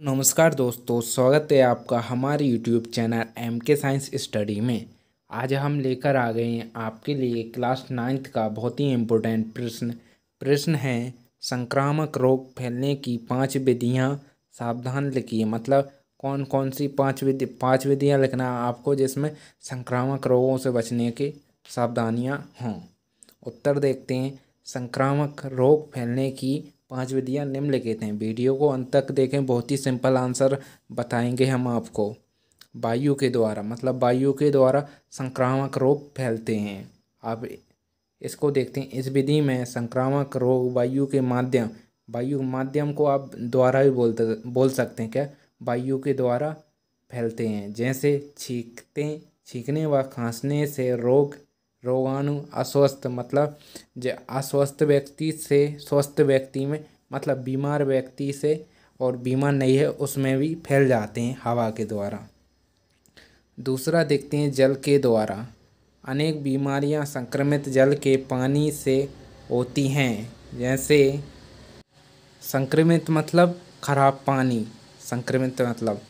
नमस्कार दोस्तों स्वागत है आपका हमारे YouTube channel M K science study में आज हम लेकर आ गए हैं आपके लिए क्लास नाइन्थ का बहुत ही इम्पोर्टेंट प्रश्न प्रश्न है संक्रामक रोग फैलने की पांच विधियां सावधान लिखिए मतलब कौन कौन सी पांच विधि पांच विधियां लिखना आपको जिसमें संक्रामक रोगों से बचने के सावधानियाँ हों उत्तर देखते हैं संक्रामक रोग फैलने की पाँच विधियाँ निम्नलिखित हैं वीडियो को अंत तक देखें बहुत ही सिंपल आंसर बताएंगे हम आपको वायु के द्वारा मतलब वायु के द्वारा संक्रामक रोग फैलते हैं आप इसको देखते हैं इस विधि में संक्रामक रोग वायु के माध्यम वायु माध्यम को आप द्वारा भी बोलते बोल सकते हैं क्या वायु के द्वारा फैलते हैं जैसे छींकते छींकने व खांसने से रोग रोगाणु अस्वस्थ मतलब जो अस्वस्थ व्यक्ति से स्वस्थ व्यक्ति में मतलब बीमार व्यक्ति से और बीमार नहीं है उसमें भी फैल जाते हैं हवा के द्वारा दूसरा देखते हैं जल के द्वारा अनेक बीमारियां संक्रमित जल के पानी से होती हैं जैसे संक्रमित मतलब खराब पानी संक्रमित मतलब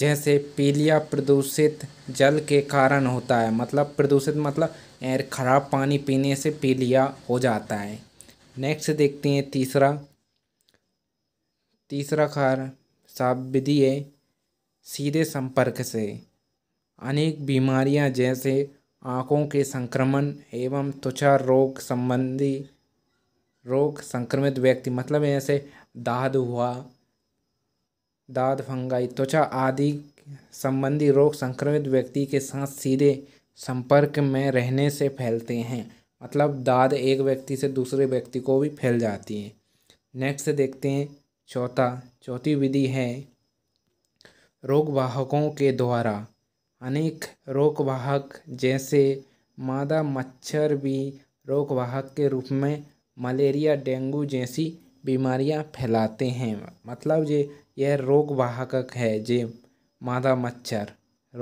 जैसे पीलिया प्रदूषित जल के कारण होता है मतलब प्रदूषित मतलब एर ख़राब पानी पीने से पीलिया हो जाता है नेक्स्ट देखते हैं तीसरा तीसरा खार साबिधि है सीधे संपर्क से अनेक बीमारियां जैसे आँखों के संक्रमण एवं त्वचा रोग संबंधी रोग संक्रमित व्यक्ति मतलब ऐसे दाद हुआ दाद फंगाई त्वचा आदि संबंधी रोग संक्रमित व्यक्ति के साथ सीधे संपर्क में रहने से फैलते हैं मतलब दाद एक व्यक्ति से दूसरे व्यक्ति को भी फैल जाती है नेक्स्ट देखते हैं चौथा चौथी विधि है रोगवाहकों के द्वारा अनेक रोगवाहक जैसे मादा मच्छर भी रोगवाहक के रूप में मलेरिया डेंगू जैसी बीमारियां फैलाते हैं मतलब ये यह रोगवाहक है जे मादा मच्छर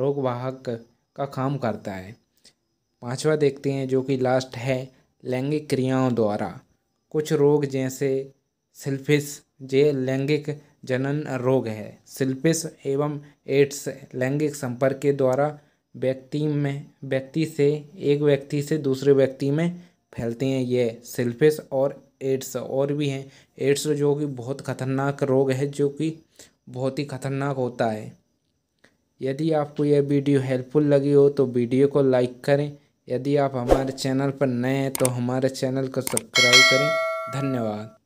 रोगवाहक का काम करता है पांचवा देखते हैं जो कि लास्ट है लैंगिक क्रियाओं द्वारा कुछ रोग जैसे सिल्फिस जे लैंगिक जनन रोग है सिल्फिस एवं एड्स लैंगिक संपर्क के द्वारा व्यक्ति में व्यक्ति से एक व्यक्ति से दूसरे व्यक्ति में फैलते हैं ये सिल्फिस और एड्स और भी हैं एड्स जो कि बहुत खतरनाक रोग है जो कि बहुत ही खतरनाक होता है यदि आपको यह वीडियो हेल्पफुल लगी हो तो वीडियो को लाइक करें यदि आप हमारे चैनल पर नए हैं तो हमारे चैनल को सब्सक्राइब करें धन्यवाद